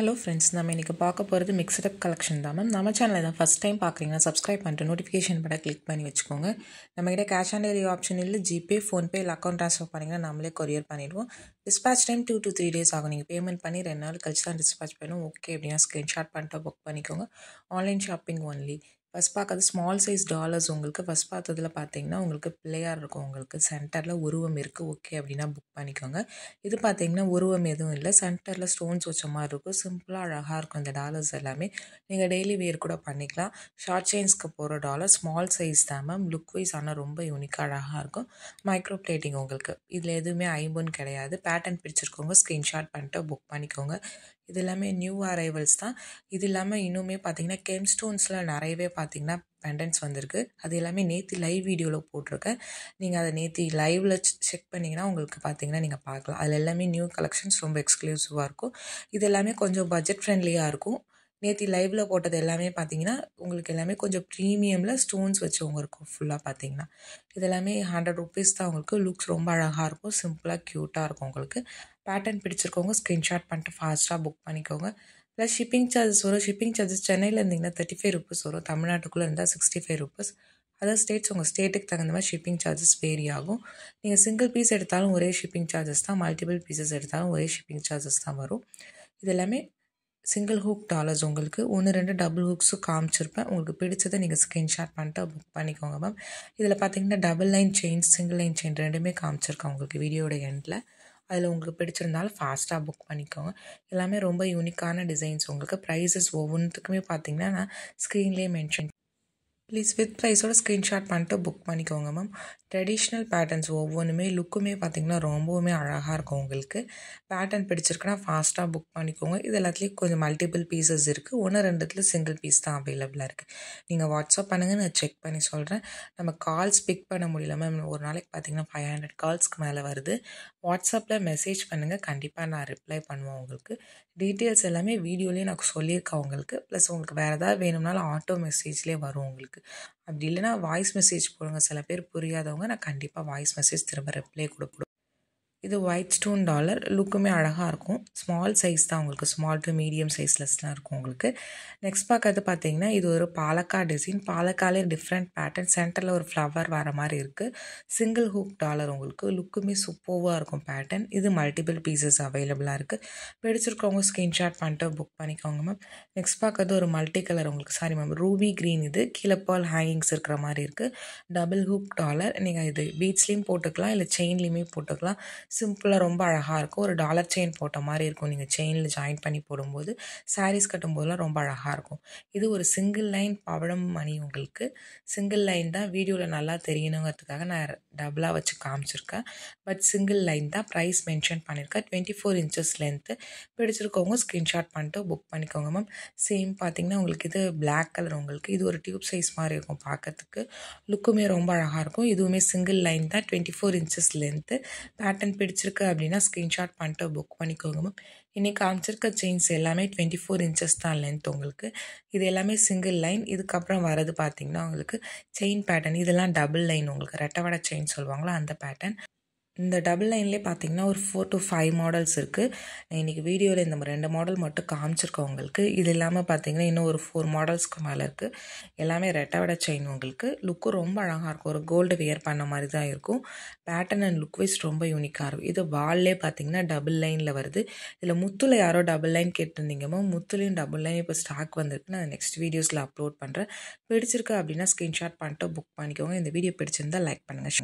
hello friends நம்ம இன்றைக்கி பார்க்க போகிறது மிக்சடப் கலெக்ஷன் தான் மேம் நம்ம சேனலை தான் ஃபஸ்ட் டைம் பார்க்குறீங்கன்னா சப்ஸ்கிரைப் பண்ணிட்டு நோட்டிஃபிகேஷன் பட கிளிக் பண்ணி வச்சுக்கோங்க நம்மகிட்ட கேஷ் ஆன் டெலிவரி ஆப்ஷன் இல்லை ஜிபே ஃபோன்பே இல்லை அக்கௌண்ட் ட்ரான்ஸ்ஃபர் பண்ணிங்கன்னா நம்மளே கொரியர் பண்ணிவிடுவோம் dispatch time two two three days ஆகும் நீங்கள் பேமெண்ட் பண்ணி ரெண்டு நாள் கழிச்சு தான் டிஸ்பேச் பண்ணும் ஓகே அப்படின்னா ஸ்க்ரீன்ஷாட் பண்ணிட்டு புக் பண்ணிக்கோங்க ஆன்லைன் ஷாப்பிங் ஒன்லி ஃபஸ்ட் பார்க்கறது ஸ்மால் சைஸ் டாலர்ஸ் உங்களுக்கு ஃபஸ்ட் பார்த்ததில் பார்த்தீங்கன்னா உங்களுக்கு பிள்ளையார் இருக்கும் உங்களுக்கு சென்டரில் உருவம் இருக்குது ஓகே அப்படின்னா புக் பண்ணிக்கோங்க இது பார்த்தீங்கன்னா உருவம் எதுவும் இல்லை சென்டரில் ஸ்டோன்ஸ் வச்ச மாதிரி இருக்கும் சிம்பிளாக அழகாக இருக்கும் இந்த டாலர்ஸ் எல்லாமே நீங்கள் டெய்லி வேர் கூட பண்ணிக்கலாம் ஷார்ட் செயின்ஸ்க்கு போகிற டாலர் ஸ்மால் சைஸ் தான் மேம் லுக் வைஸ் ஆனால் ரொம்ப யூனிக்காக அழகாக இருக்கும் மைக்ரோ பிளேட்டிங் உங்களுக்கு இதில் எதுவுமே ஐம்பொன் கிடையாது பேட்டர்ன் பிடிச்சிருக்கோங்க ஸ்க்ரீன்ஷாட் பண்ணிட்டு புக் பண்ணிக்கோங்க இது எல்லாமே நியூ அரைவல்ஸ் தான் இது இல்லாமல் இன்னுமே பார்த்தீங்கன்னா கெம்ஸ்டோன்ஸில் நிறையவே பார்த்தீங்கன்னா பெண்டன்ஸ் வந்திருக்கு அது எல்லாமே நேற்று லைவ் வீடியோவில் போட்டிருக்கேன் நீங்கள் அதை நேற்று லைவில் செக் பண்ணிங்கன்னா உங்களுக்கு பார்த்தீங்கன்னா நீங்கள் பார்க்கலாம் அதில் எல்லாமே நியூ கலெக்ஷன்ஸ் ரொம்ப எக்ஸ்க்ளூசிவாக இருக்கும் இது எல்லாமே கொஞ்சம் பட்ஜெட் ஃப்ரெண்ட்லியாக இருக்கும் நேற்று லைவில் போட்டது எல்லாமே பார்த்தீங்கன்னா உங்களுக்கு எல்லாமே கொஞ்சம் ப்ரீமியமில் ஸ்டோன்ஸ் வச்சவங்க இருக்கும் ஃபுல்லாக பார்த்தீங்கன்னா இது எல்லாமே ஹண்ட்ரட் ருபீஸ் தான் உங்களுக்கு லுக்ஸ் ரொம்ப அழகாக இருக்கும் சிம்பிளாக க்யூட்டாக இருக்கும் உங்களுக்கு பேட்டர்ன் பிடிச்சிருக்கவங்க ஸ்க்ரீன்ஷாட் பண்ணிட்டு ஃபாஸ்ட்டாக புக் பண்ணிக்கோங்க ப்ளஸ் ஷிப்பிங் சார்ஜஸ் வரும் ஷிப்பிங் சார்ஜஸ் சென்னையில் இருந்தீங்கன்னா தேர்ட்டி ஃபைவ் ருப்பீஸ் வரும் தமிழ்நாட்டுக்குள்ளே இருந்தால் sixty five rupees other states உங்கள் ஸ்டேட்டுக்கு தகுந்த மாதிரி ஷிப்பிங் சார்ஜஸ் வேரி ஆகும் நீங்கள் சிங்கிள் பீஸ் எடுத்தாலும் ஒரே ஷிப்பிங் சார்ஜஸ் தான் மல்டிபிள் பீசஸ் எடுத்தாலும் ஒரே ஷிப்பிங் சார்ஜஸ் தான் வரும் இது எல்லாமே சிங்கிள் ஹூக் டாலர்ஸ் உங்களுக்கு ஒன்று ரெண்டு டபுள் ஹூக்ஸும் காமிச்சிருப்பேன் உங்களுக்கு பிடிச்சதை நீங்கள் ஸ்க்ரீன்ஷாட் பண்ணிட்டு புக் பண்ணிக்கோங்க மேம் இதில் பார்த்தீங்கன்னா double line chain single line chain ரெண்டுமே காமிச்சிருக்கேன் உங்களுக்கு வீடியோட எண்டில் அதில் உங்களுக்கு பிடிச்சிருந்தாலும் ஃபாஸ்ட்டாக புக் பண்ணிக்கோங்க எல்லாமே ரொம்ப யூனிக்கான டிசைன்ஸ் உங்களுக்கு ப்ரைஸஸ் ஒவ்வொன்றுத்துக்குமே பார்த்தீங்கன்னா நான் ஸ்க்ரீன்லேயே மென்ஷன் ப்ளீஸ் வித் ப்ரைஸோட ஸ்க்ரீன்ஷாட் பண்ணிட்டு புக் பண்ணிக்கோங்க மேம் ட்ரெடிஷ்னல் பேட்டர்ன்ஸ் ஒவ்வொன்றுமே லுக்குமே பார்த்தீங்கன்னா ரொம்பவுமே அழகாக இருக்கும் உங்களுக்கு பேட்டர்ன் பிடிச்சிருக்குன்னா ஃபாஸ்ட்டாக புக் பண்ணிக்கோங்க இது எல்லாத்துலேயும் கொஞ்சம் மல்டிபிள் பீசஸ் இருக்குது ஒன்று ரெண்டுத்தில் சிங்கிள் பீஸ் தான் அவைலபிளாக இருக்குது நீங்கள் வாட்ஸ்அப் பண்ணுங்கள் நான் செக் பண்ணி சொல்கிறேன் நம்ம கால்ஸ் பிக் பண்ண முடியல மேம் ஒரு நாளைக்கு பார்த்தீங்கன்னா ஃபைவ் ஹண்ட்ரட் கால்ஸ்க்கு மேலே வருது வாட்ஸ்அப்பில் மெசேஜ் பண்ணுங்கள் கண்டிப்பாக நான் ரிப்ளை பண்ணுவேன் உங்களுக்கு டீட்டெயில்ஸ் எல்லாமே வீடியோலேயே நான் சொல்லியிருக்கேன் உங்களுக்கு ப்ளஸ் உங்களுக்கு வேறு ஏதாவது வேணும்னாலும் ஆட்டோ மெசேஜ்லேயே வரும் உங்களுக்கு இருக்குது அப்படி இல்லைன்னா வாய்ஸ் மெசேஜ் போடுங்க சில பேர் புரியாதவங்க நான் கண்டிப்பாக வாய்ஸ் மெசேஜ் திரும்ப ரிப்ளை கொடுக்கணும் இது ஒயிட் ஸ்டோன் டாலர் லுக்குமே அழகாக இருக்கும் ஸ்மால் சைஸ் தான் உங்களுக்கு ஸ்மால் டு மீடியம் சைஸ்லெஸ்லாம் இருக்கும் உங்களுக்கு நெக்ஸ்ட் பார்க்கறது பார்த்தீங்கன்னா இது ஒரு பாலக்கா டிசைன் பாலக்காலே டிஃப்ரெண்ட் பேட்டர்ன் சென்டரில் ஒரு ஃப்ளவர் வர மாதிரி இருக்குது சிங்கிள் ஹூக் டாலர் உங்களுக்கு லுக்குமே சூப்பர்வாக இருக்கும் பேட்டர்ன் இது மல்டிபிள் பீசஸ் அவைலபிளாக இருக்குது பிடிச்சிருக்கவங்க ஸ்க்ரீன்ஷாட் பண்ணிட்டு புக் பண்ணிக்கோங்க மேம் நெக்ஸ்ட் பார்க்கறது ஒரு மல்டி கலர் உங்களுக்கு சாரி மேம் ரூபி க்ரீன் இது கீழே பால் ஹேங்கிங்ஸ் இருக்கிற மாதிரி இருக்குது டபுள் ஹூக் டாலர் நீங்கள் இது பீட்ஸ்லேயும் போட்டுக்கலாம் இல்லை செயின்லேயுமே போட்டுக்கலாம் சிம்பிளாக ரொம்ப அழகாக இருக்கும் ஒரு டாலர் செயின் போட்ட மாதிரி இருக்கும் நீங்கள் செயினில் ஜாயின் பண்ணி போடும்போது சாரீஸ் கட்டும்போதெல்லாம் ரொம்ப அழகாக இருக்கும் இது ஒரு சிங்கிள் லைன் பவழம் மணி உங்களுக்கு சிங்கிள் லைன் தான் வீடியோவில் நல்லா தெரியணுங்கிறதுக்காக நான் டபுளாக வச்சு காமிச்சிருக்கேன் பட் சிங்கிள் லைன் தான் ப்ரைஸ் மென்ஷன் பண்ணியிருக்கேன் டுவெண்ட்டி ஃபோர் இன்ச்சஸ் லென்த்து பிடிச்சிருக்கவங்க ஸ்க்ரீன்ஷாட் பண்ணிட்டு புக் பண்ணிக்கோங்க மேம் சேம் பார்த்தீங்கன்னா உங்களுக்கு இது பிளாக் கலர் உங்களுக்கு இது ஒரு டியூப் சைஸ் மாதிரி இருக்கும் பார்க்கறதுக்கு லுக்குமே ரொம்ப அழகாக இருக்கும் இதுவுமே சிங்கிள் லைன் தான் twenty four inches length pattern பிடிச்சிருக்கு அப்படின்னா ஸ்க்ரீன்ஷாட் பண்ணிட்டு புக் பண்ணிக்கோங்க மேம் இன்றைக்கி காமிச்சிருக்க செயின்ஸ் எல்லாமே டுவெண்ட்டி ஃபோர் இன்ச்சஸ் தான் லென்த் உங்களுக்கு இது எல்லாமே சிங்கிள் லைன் இதுக்கப்புறம் வரது பார்த்திங்கன்னா உங்களுக்கு செயின் பேட்டர்ன் இதெல்லாம் டபுள் லைன் உங்களுக்கு ரெட்டவடை செயின் சொல்லுவாங்களோ அந்த பேட்டர்ன் இந்த டபுள் லைன்லேயே பார்த்தீங்கன்னா ஒரு ஃபோர் டு ஃபைவ் மாடல்ஸ் இருக்குது இன்றைக்கி வீடியோவில் இந்த ரெண்டு மாடல் மட்டும் காமிச்சிருக்கோம் உங்களுக்கு இது இல்லாமல் பார்த்தீங்கன்னா இன்னும் ஒரு ஃபோர் மாடல்ஸ்க்கு மேலே இருக்குது எல்லாமே ரெட்டவடை செயின் உங்களுக்கு லுக்கு ரொம்ப அழகாக இருக்கும் ஒரு கோல்டு வியர் பண்ண மாதிரி தான் இருக்கும் பேட்டர்ன் அண்ட் லுக் வைஸ் ரொம்ப யூனிக்காக இருக்கும் இது வால்லே பார்த்தீங்கன்னா டபுள் லைனில் வருது இதில் முத்தில் யாரோ டபுள் லைன் கேட்டிருந்தீங்கமோ முத்துலையும் டபுள் லைன் இப்போ ஸ்டாக் வந்திருக்கு நான் நெக்ஸ்ட் வீடியோஸில் அப்லோட் பண்ணுறேன் பிடிச்சிருக்கு அப்படின்னா ஸ்க்ரீன்ஷாட் பண்ணிட்டு புக் பண்ணிக்கோங்க இந்த வீடியோ பிடிச்சிருந்தால் லைக் பண்ணுங்கள்